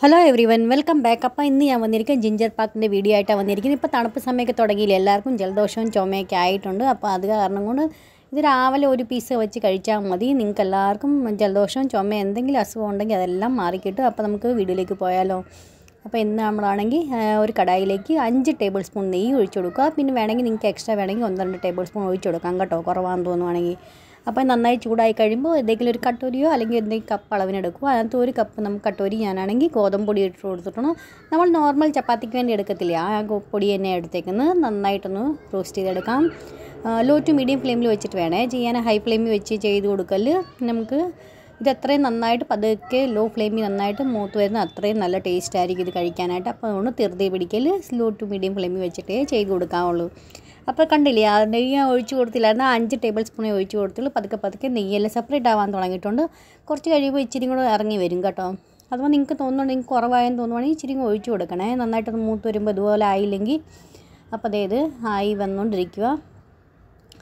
hello everyone welcome back അപ്പോൾ ഇന്ന് ഞാൻ വന്നിരിക്കുന്നത് ജിഞ്ചർ പാക്കിൻ്റെ വീഡിയോ ആയിട്ടാണ് വന്നിരിക്കുന്നത് ഇപ്പോൾ തണുപ്പ് സമയമൊക്കെ തുടങ്ങിയില്ല എല്ലാവർക്കും ജലദോഷവും ചുമയൊക്കെ ആയിട്ടുണ്ട് അപ്പോൾ അത് കാരണം കൊണ്ട് ഇത് രാവിലെ ഒരു പീസ് വെച്ച് കഴിച്ചാൽ മതി നിങ്ങൾക്ക് എല്ലാവർക്കും ജലദോഷവും ചുമ എന്തെങ്കിലും അസുഖം ഉണ്ടെങ്കിൽ അതെല്ലാം മാറിക്കിട്ടും അപ്പോൾ നമുക്ക് വീഡിയോയിലേക്ക് പോയാലോ അപ്പോൾ ഇന്ന് നമ്മളാണെങ്കിൽ ഒരു കടായിലേക്ക് അഞ്ച് ടേബിൾ സ്പൂൺ നെയ്യ് ഒഴിച്ചു കൊടുക്കുക പിന്നെ വേണമെങ്കിൽ നിങ്ങൾക്ക് എക്സ്ട്രാ വേണമെങ്കിൽ ഒന്ന് രണ്ട് ടേബിൾ സ്പൂൺ ഒഴിച്ചു കൊടുക്കാം കേട്ടോ കുറവാണെന്ന് തോന്നുവാണെങ്കിൽ അപ്പോൾ നന്നായി ചൂടായി കഴിയുമ്പോൾ എന്തെങ്കിലും ഒരു കട്ടോരിയോ അല്ലെങ്കിൽ എന്തെങ്കിലും കപ്പ് അളവിനെടുക്കുക അതിനകത്ത് ഒരു കപ്പ് നമുക്ക് കട്ടോരി ഞാനാണെങ്കിൽ ഗോതമ്പൊടി ഇട്ട് കൊടുത്തിട്ടുണ്ട് നമ്മൾ നോർമൽ ചപ്പാത്തിക്ക് വേണ്ടി എടുക്കത്തില്ല ആ പൊടി തന്നെ എടുത്തേക്കുന്നത് നന്നായിട്ടൊന്ന് റോസ്റ്റ് ചെയ്തെടുക്കാം ലോ ടു മീഡിയം ഫ്ലെയിമിൽ വെച്ചിട്ട് വേണേ ചെയ്യാൻ ഹൈ ഫ്ലെയിമിൽ വെച്ച് ചെയ്ത് കൊടുക്കൽ നമുക്ക് ഇത് അത്രയും നന്നായിട്ട് പതുക്കെ ലോ ഫ്ലെയിമിൽ നന്നായിട്ട് മൂത്ത് വരുന്ന അത്രയും നല്ല ടേസ്റ്റ് ആയിരിക്കും ഇത് കഴിക്കാനായിട്ട് അപ്പോൾ അതുകൊണ്ട് തിറുതി പിടിക്കൽ സ്ലോ ടു മീഡിയം ഫ്ലെയിമിൽ വെച്ചിട്ടേ ചെയ്ത് കൊടുക്കാവുള്ളൂ അപ്പോൾ കണ്ടില്ലേ ആ നെയ്യ് ഒഴിച്ചു കൊടുത്തില്ലായിരുന്നു അഞ്ച് ടേബിൾ സ്പൂണേ ഒഴിച്ചു കൊടുത്തുള്ളൂ പതുക്കെ പതുക്കെ നെയ്യെല്ലാം സെപ്പറേറ്റ് ആവാൻ തുടങ്ങിയിട്ടുണ്ട് കുറച്ച് കഴിയുമ്പോൾ ഇച്ചിരി കൂടെ ഇറങ്ങി വരും കേട്ടോ അതുപോലെ നിങ്ങൾക്ക് തോന്നുന്നുണ്ടെങ്കിൽ നിങ്ങൾക്ക് കുറവായെന്ന് തോന്നുവാണെങ്കിൽ ഇച്ചിരി ഒഴിച്ചു കൊടുക്കണേ നന്നായിട്ടൊന്ന് മൂത്ത് വരുമ്പോൾ ഇതുപോലെ ആയില്ലെങ്കിൽ അപ്പോൾ അതായത് ആയി വന്നുകൊണ്ടിരിക്കുക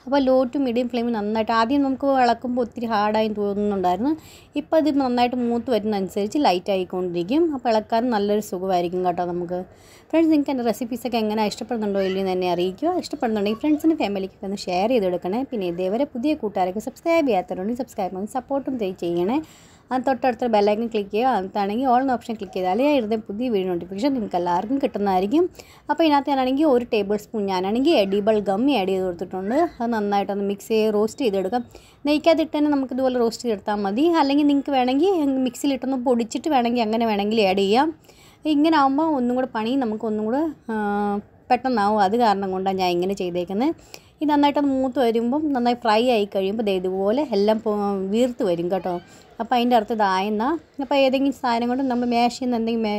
അപ്പോൾ ലോ ടു മീഡിയം ഫ്ലെയിം നന്നായിട്ട് ആദ്യം നമുക്ക് വിളക്കുമ്പോൾ ഒത്തിരി ഹാർഡായി തോന്നുന്നുണ്ടായിരുന്നു ഇപ്പോൾ ഇത് നന്നായിട്ട് മൂത്ത് വരുന്നതനുസരിച്ച് ലൈറ്റ് ആയിക്കൊണ്ടിരിക്കും അപ്പോൾ ഇളക്കാൻ നല്ലൊരു സുഖമായിരിക്കും കേട്ടോ നമുക്ക് ഫ്രണ്ട്സ് നിങ്ങൾക്ക് എൻ്റെ റെസിപ്പീസൊക്കെ എങ്ങനെ ഇഷ്ടപ്പെടുന്നുണ്ടോ ഇല്ലെന്ന് തന്നെ അറിയിക്കുക ഇഷ്ടപ്പെടുന്നുണ്ടെങ്കിൽ ഫ്രണ്ട്സിനും ഫാമിലിക്കൊക്കെ ഒന്ന് ഷെയർ കൊടുക്കണേ പിന്നെ ഇതേവരെ പുതിയ കൂട്ടുകാരൊക്കെ സബ്സ്ക്രൈബ് ചെയ്യാത്തവരുണ്ടെങ്കിൽ സബ്സ്ക്രൈബ് ചെയ്ത് സപ്പോർട്ടും ചെയ്യണേ അത് തൊട്ടടുത്ത ബെല്ലൈക്കൺ ക്ലിക്ക് ചെയ്യുക അതാണെങ്കിൽ ഓൾ ഓപ്ഷൻ ക്ലിക്ക് ചെയ്താൽ ഞാൻ ഇടുന്ന പുതിയ വീഡിയോ നോട്ടിഫിക്കേഷൻ നിങ്ങൾക്ക് എല്ലാവർക്കും കിട്ടുന്നതായിരിക്കും അപ്പോൾ ഇതിനകത്ത് ഞാനാണെങ്കിൽ ഒരു ടേബിൾ സ്പൂൺ ഞാനാണെങ്കിൽ എഡിബിൾ ഗം ആഡ് ചെയ്ത് കൊടുത്തിട്ടുണ്ട് അത് നന്നായിട്ടൊന്ന് മിക്സ് ചെയ്ത് റോസ്റ്റ് ചെയ്തെടുക്കാം നെയ്ക്കാതിട്ട് തന്നെ നമുക്ക് ഇതുപോലെ റോസ്റ്റ് ചെയ്തെടുത്താൽ മതി അല്ലെങ്കിൽ നിങ്ങൾക്ക് വേണമെങ്കിൽ മിക്സിയിലിട്ടൊന്ന് പൊടിച്ചിട്ട് വേണമെങ്കിൽ അങ്ങനെ വേണമെങ്കിൽ ആഡ് ചെയ്യാം ഇങ്ങനെ ആകുമ്പോൾ ഒന്നും കൂടെ പണി നമുക്ക് ഒന്നും കൂടെ പെട്ടെന്നാവും അത് കാരണം കൊണ്ടാണ് ഞാൻ ഇങ്ങനെ ചെയ്തേക്കുന്നത് ഈ നന്നായിട്ടൊന്ന് മൂത്ത് വരുമ്പം നന്നായി ഫ്രൈ ആയി കഴിയുമ്പോൾ ദേ ഇതുപോലെ എല്ലാം വീർത്ത് വരും കേട്ടോ അപ്പോൾ അതിൻ്റെ അർത്ഥം ഇതായെന്നാ അപ്പോൾ ഏതെങ്കിലും സാധനം കൊണ്ട് നമ്മൾ മാഷ് ചെയ്യുന്ന എന്തെങ്കിലും മേ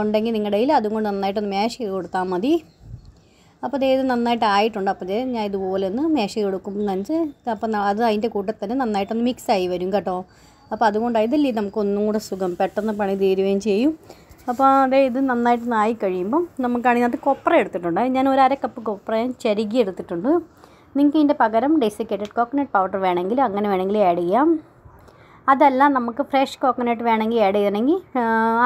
ഉണ്ടെങ്കിൽ നിങ്ങളുടെ കയ്യിൽ അതും കൊണ്ട് നന്നായിട്ടൊന്ന് മാഷ് ചെയ്ത് കൊടുത്താൽ മതി അപ്പോൾ ഇതേത് നന്നായിട്ട് ആയിട്ടുണ്ട് അപ്പോൾ ഞാൻ ഇതുപോലെ ഒന്ന് മേശ കൊടുക്കുമ്പോൾ അപ്പോൾ അത് അതിൻ്റെ കൂട്ടത്തിൽ തന്നെ നന്നായിട്ടൊന്ന് ആയി വരും കേട്ടോ അപ്പോൾ അതുകൊണ്ടായതല്ലേ നമുക്കൊന്നും കൂടെ സുഖം പെട്ടെന്ന് പണി തീരുകയും ചെയ്യും അപ്പോൾ അതെ ഇത് നന്നായിട്ട് നായി കഴിയുമ്പം നമുക്കാണെങ്കിൽ അതിനകത്ത് കൊപ്ര എടുത്തിട്ടുണ്ട് ഞാൻ ഒരു അരക്കപ്പ് കപ്പ് കൊപ്ര ചരുകി എടുത്തിട്ടുണ്ട് നിങ്ങൾക്ക് ഇതിൻ്റെ പകരം ഡെസിക്കേറ്റഡ് കോക്കനട്ട് പൗഡർ വേണമെങ്കിൽ അങ്ങനെ വേണമെങ്കിൽ ആഡ് ചെയ്യാം അതല്ല നമുക്ക് ഫ്രഷ് കോക്കനട്ട് വേണമെങ്കിൽ ആഡ് ചെയ്യണമെങ്കിൽ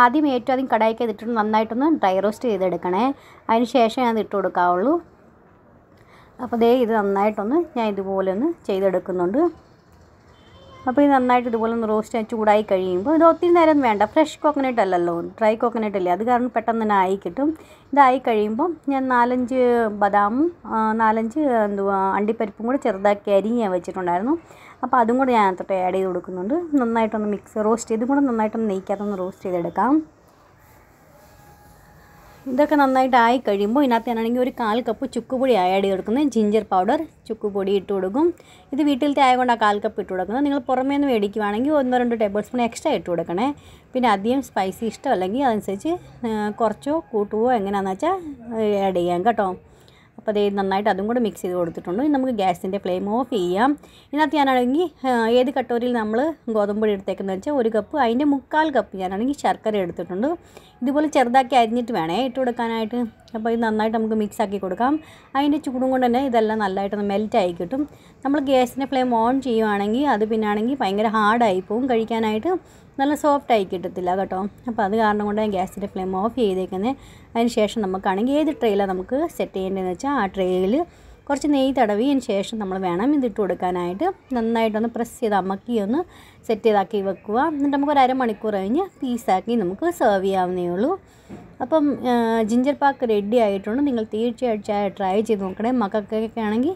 ആദ്യം ഏറ്റവും ആദ്യം കടായിക്ക് ഇതിട്ടിട്ട് നന്നായിട്ടൊന്ന് ഡ്രൈ റോസ്റ്റ് ചെയ്തെടുക്കണേ അതിന് ശേഷം ഞാൻ ഇട്ട് കൊടുക്കാവുള്ളൂ അപ്പോൾ ദേ ഇത് നന്നായിട്ടൊന്ന് ഞാൻ ഇതുപോലെ ഒന്ന് ചെയ്തെടുക്കുന്നുണ്ട് അപ്പോൾ ഇത് നന്നായിട്ട് ഇതുപോലെ ഒന്ന് റോസ്റ്റ് ചൂടായി കഴിയുമ്പോൾ ഇത് ഒത്തിരി നേരം വേണ്ട ഫ്രഷ് കോക്കനട്ട് അല്ലല്ലോ ഡ്രൈ കോക്കനട്ട് അല്ലേ അത് കാരണം പെട്ടെന്ന് തന്നെ ആയി കിട്ടും ഇതായി കഴിയുമ്പോൾ ഞാൻ നാലഞ്ച് ബദാമും നാലഞ്ച് എന്തുവാ അണ്ടിപ്പരിപ്പും കൂടെ ചെറുതാക്കി അരി ഞാൻ വെച്ചിട്ടുണ്ടായിരുന്നു അപ്പോൾ അതും കൂടെ ഞാൻ അത്രട്ട് ആഡ് ചെയ്ത് കൊടുക്കുന്നുണ്ട് നന്നായിട്ടൊന്ന് മിക്സ് റോസ്റ്റ് ചെയ്തും കൂടെ നന്നായിട്ടൊന്ന് നെയ്ക്കാത്തൊന്ന് റോസ്റ്റ് ചെയ്തെടുക്കാം ഇതൊക്കെ നന്നായിട്ട് ആയി കഴിയുമ്പോൾ ഇതിനകത്ത് ഞാനാണെങ്കിൽ ഒരു കാൽ കപ്പ് ചുക്കുപൊടി ആഡ് ചെയ്ത് കൊടുക്കുന്നത് ജിഞ്ചർ പൗഡർ ചുക്കുപൊടി ഇട്ട് കൊടുക്കും ഇത് വീട്ടിലത്തെ ആയതുകൊണ്ട് ആ കാൽ കപ്പ് ഇട്ട് കൊടുക്കുന്നത് നിങ്ങൾ പുറമേ നിന്ന് മേടിക്കുവാണെങ്കിൽ ഒന്നോ രണ്ടോ ടേബിൾ സ്പൂൺ എക്സ്ട്രാ ഇട്ട് കൊടുക്കണേ പിന്നെ അധികം സ്പൈസി ഇഷ്ടമല്ലെങ്കിൽ അതനുസരിച്ച് കുറച്ചോ കൂട്ടുവോ എങ്ങനെയാണെന്ന് വെച്ചാൽ ആഡ് ചെയ്യാം കേട്ടോ അപ്പോൾ അതേ നന്നായിട്ട് അതും കൂടെ മിക്സ് ചെയ്ത് കൊടുത്തിട്ടുണ്ട് ഇനി നമുക്ക് ഗ്യാസിൻ്റെ ഫ്ലെയിം ഓഫ് ചെയ്യാം ഇതിനകത്ത് ഞാനാണെങ്കിൽ ഏത് കട്ടോരിയിൽ നമ്മൾ ഗോതമ്പൊടി എടുത്തേക്കെന്ന് വെച്ചാൽ ഒരു കപ്പ് അതിൻ്റെ മുക്കാൽ കപ്പ് ഞാനാണെങ്കിൽ ശർക്കര എടുത്തിട്ടുണ്ട് ഇതുപോലെ ചെറുതാക്കി അരിഞ്ഞിട്ട് വേണേ ഇട്ട് കൊടുക്കാനായിട്ട് അപ്പോൾ ഇത് നന്നായിട്ട് നമുക്ക് മിക്സ് ആക്കി കൊടുക്കാം അതിൻ്റെ ചൂടും കൊണ്ട് തന്നെ ഇതെല്ലാം നല്ലതായിട്ടൊന്ന് മെൽറ്റായി കിട്ടും നമ്മൾ ഗ്യാസിൻ്റെ ഫ്ലെയിം ഓൺ ചെയ്യുവാണെങ്കിൽ അത് പിന്നെ ആണെങ്കിൽ ഭയങ്കര ഹാർഡായി പോവും കഴിക്കാനായിട്ട് നല്ല സോഫ്റ്റ് ആയി കിട്ടത്തില്ല കേട്ടോ അപ്പോൾ അത് കാരണം കൊണ്ട് ഞാൻ ഗ്യാസിൻ്റെ ഫ്ലെയിം ഓഫ് ചെയ്തേക്കുന്നത് അതിന് ശേഷം നമുക്കാണെങ്കിൽ ഏത് ട്രേയിലാണ് നമുക്ക് സെറ്റ് ചെയ്യേണ്ടതെന്ന് വെച്ചാൽ ആ ട്രേയിൽ കുറച്ച് നെയ്യ് തടവിയതിന് ശേഷം നമ്മൾ വേണം ഇതിട്ട് കൊടുക്കാനായിട്ട് നന്നായിട്ടൊന്ന് പ്രസ് ചെയ്ത് അമക്കി ഒന്ന് സെറ്റ് ചെയ്താക്കി വെക്കുക എന്നിട്ട് നമുക്ക് ഒരു അരമണിക്കൂർ കഴിഞ്ഞ് പീസാക്കി നമുക്ക് സെർവ് ചെയ്യാവുന്നേ ഉള്ളൂ അപ്പം ജിഞ്ചർ പാക്ക് റെഡി ആയിട്ടുണ്ട് നിങ്ങൾ തീർച്ചയായിട്ടും ട്രൈ ചെയ്ത് നോക്കണേ മക്കൾക്കൊക്കെ ആണെങ്കിൽ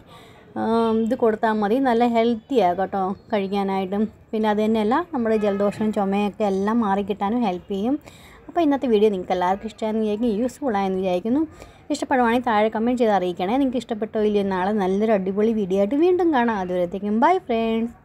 ഇത് കൊടുത്താൽ മതി നല്ല ഹെൽത്തി ആകും കേട്ടോ കഴിക്കാനായിട്ടും പിന്നെ അത് തന്നെയല്ല നമ്മുടെ ജലദോഷവും ചുമയൊക്കെ എല്ലാം മാറിക്കിട്ടാനും ഹെൽപ്പ് ചെയ്യും അപ്പോൾ ഇന്നത്തെ വീഡിയോ നിങ്ങൾക്ക് എല്ലാവർക്കും ഇഷ്ടമായെന്ന് വിചാരിക്കും യൂസ്ഫുൾ ആയെന്ന് വിചാരിക്കുന്നു ഇഷ്ടപ്പെടുവാണെങ്കിൽ താഴെ കമൻറ്റ് ചെയ്ത് അറിയിക്കണേ നിങ്ങൾക്ക് ഇഷ്ടപ്പെട്ടോ ഇല്ലയോ നാളെ നല്ലൊരു അടിപൊളി വീഡിയോ ആയിട്ട് വീണ്ടും കാണാം അതുവരത്തേക്കും ബൈ ഫ്രണ്ട്സ്